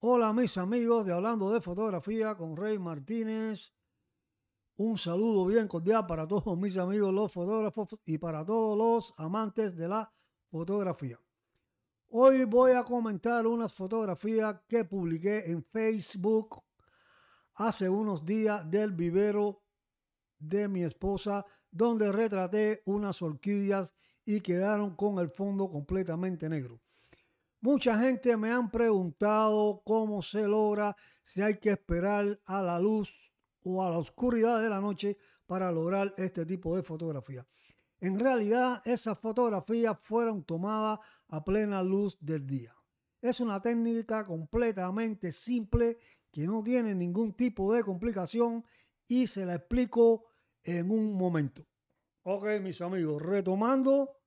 Hola mis amigos de Hablando de Fotografía con Rey Martínez. Un saludo bien cordial para todos mis amigos los fotógrafos y para todos los amantes de la fotografía. Hoy voy a comentar unas fotografías que publiqué en Facebook hace unos días del vivero de mi esposa donde retraté unas orquídeas y quedaron con el fondo completamente negro. Mucha gente me han preguntado cómo se logra, si hay que esperar a la luz o a la oscuridad de la noche para lograr este tipo de fotografía. En realidad, esas fotografías fueron tomadas a plena luz del día. Es una técnica completamente simple que no tiene ningún tipo de complicación y se la explico en un momento. Ok, mis amigos, retomando,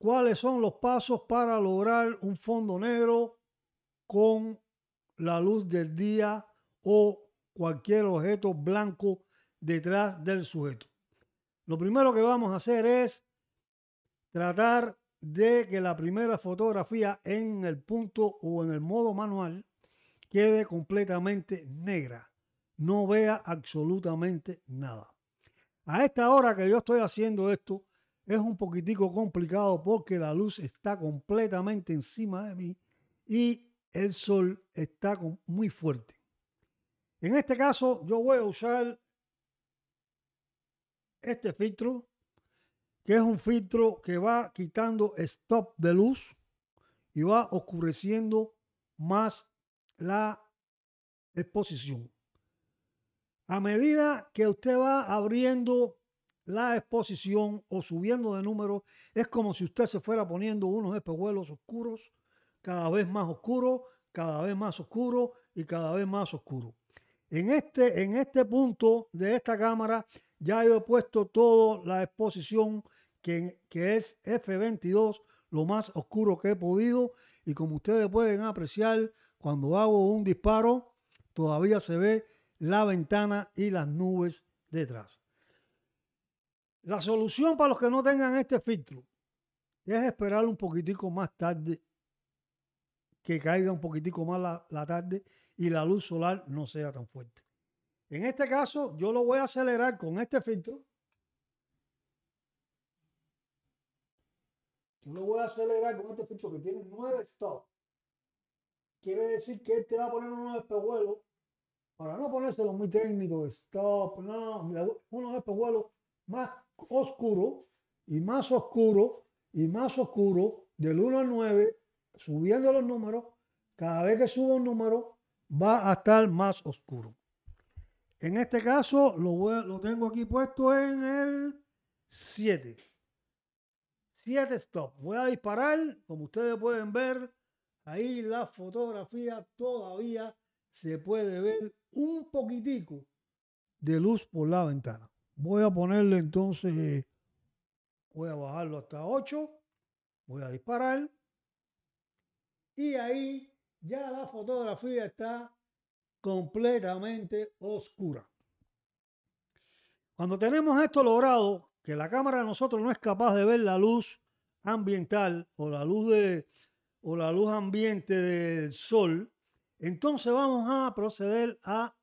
cuáles son los pasos para lograr un fondo negro con la luz del día o cualquier objeto blanco detrás del sujeto. Lo primero que vamos a hacer es tratar de que la primera fotografía en el punto o en el modo manual quede completamente negra. No vea absolutamente nada. A esta hora que yo estoy haciendo esto, es un poquitico complicado porque la luz está completamente encima de mí y el sol está muy fuerte. En este caso yo voy a usar este filtro, que es un filtro que va quitando stop de luz y va oscureciendo más la exposición. A medida que usted va abriendo la exposición o subiendo de número, es como si usted se fuera poniendo unos espejuelos oscuros, cada vez más oscuros, cada vez más oscuros y cada vez más oscuros. En este, en este punto de esta cámara ya yo he puesto toda la exposición que, que es F22, lo más oscuro que he podido. Y como ustedes pueden apreciar, cuando hago un disparo, todavía se ve la ventana y las nubes detrás. La solución para los que no tengan este filtro es esperar un poquitico más tarde, que caiga un poquitico más la, tarde y la luz solar no sea tan fuerte. En este caso, yo lo voy a acelerar con este filtro. Yo lo voy a acelerar con este filtro que tiene 9 stops. Quiere decir que él te va a poner unos espejuelos. Para no ponérselo muy técnico, stop, no, mira, unos espejuelos más oscuro y más oscuro y más oscuro del 1 al 9, subiendo los números, cada vez que subo un número va a estar más oscuro. En este caso lo, lo tengo aquí puesto en el 7. 7 stop. Voy a disparar, como ustedes pueden ver, ahí la fotografía todavía se puede ver un poquitico de luz por la ventana. Voy a ponerle entonces, eh, voy a bajarlo hasta 8, voy a disparar. Y ahí ya la fotografía está completamente oscura. Cuando tenemos esto logrado, que la cámara de nosotros no es capaz de ver la luz ambiental o la luz, de, la luz ambiente del sol, entonces vamos a proceder a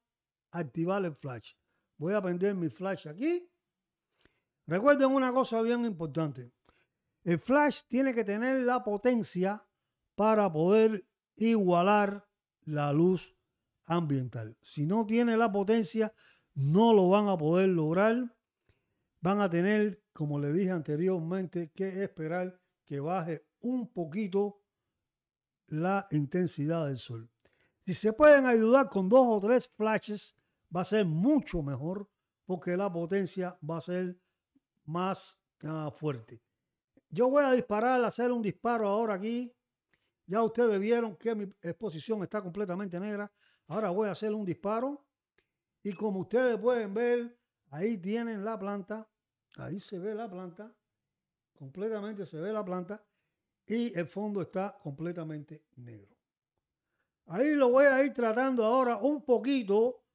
activar el flash. Voy a prender mi flash aquí. Recuerden una cosa bien importante. El flash tiene que tener la potencia para poder igualar la luz ambiental. Si no tiene la potencia, no lo van a poder lograr. Van a tener, como le dije anteriormente, que esperar que baje un poquito la intensidad del sol. Si se pueden ayudar con dos o tres flashes, va a ser mucho mejor porque la potencia va a ser más ah, fuerte. Yo voy a disparar, hacer un disparo ahora aquí. Ya ustedes vieron que mi exposición está completamente negra. Ahora voy a hacer un disparo. Y como ustedes pueden ver, ahí tienen la planta. Ahí se ve la planta. Completamente se ve la planta. Y el fondo está completamente negro. Ahí lo voy a ir tratando ahora un poquito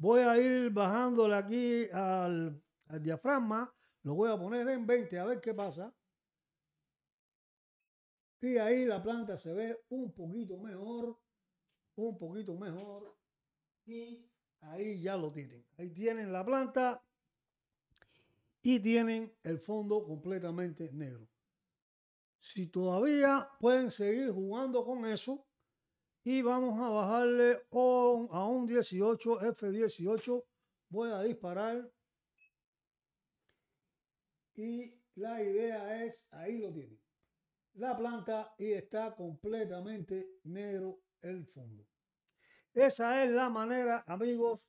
voy a ir bajándole aquí al, al diafragma, lo voy a poner en 20 a ver qué pasa. Y ahí la planta se ve un poquito mejor, un poquito mejor. Y ahí ya lo tienen. Ahí tienen la planta y tienen el fondo completamente negro. Si todavía pueden seguir jugando con eso, y vamos a bajarle a un 18, F18. Voy a disparar. Y la idea es, ahí lo tiene La planta y está completamente negro el fondo. Esa es la manera, amigos,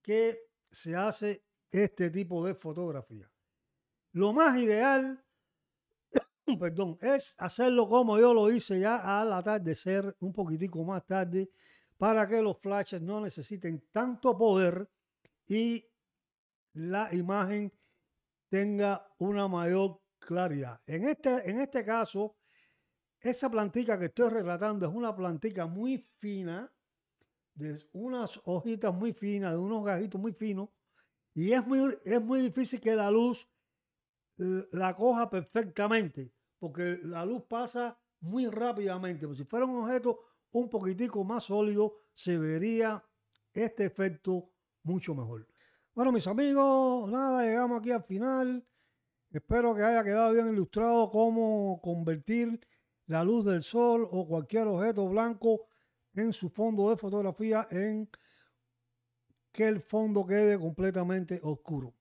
que se hace este tipo de fotografía. Lo más ideal perdón, es hacerlo como yo lo hice ya al atardecer, un poquitico más tarde, para que los flashes no necesiten tanto poder y la imagen tenga una mayor claridad. En este, en este caso, esa plantica que estoy relatando es una plantica muy fina, de unas hojitas muy finas, de unos gajitos muy finos, y es muy, es muy difícil que la luz eh, la coja perfectamente porque la luz pasa muy rápidamente. Pero si fuera un objeto un poquitico más sólido, se vería este efecto mucho mejor. Bueno, mis amigos, nada, llegamos aquí al final. Espero que haya quedado bien ilustrado cómo convertir la luz del sol o cualquier objeto blanco en su fondo de fotografía en que el fondo quede completamente oscuro.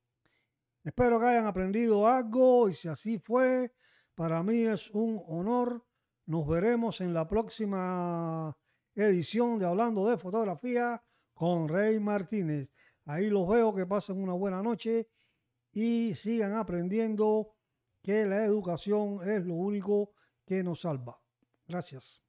Espero que hayan aprendido algo y si así fue, para mí es un honor. Nos veremos en la próxima edición de Hablando de Fotografía con Rey Martínez. Ahí los veo, que pasen una buena noche y sigan aprendiendo que la educación es lo único que nos salva. Gracias.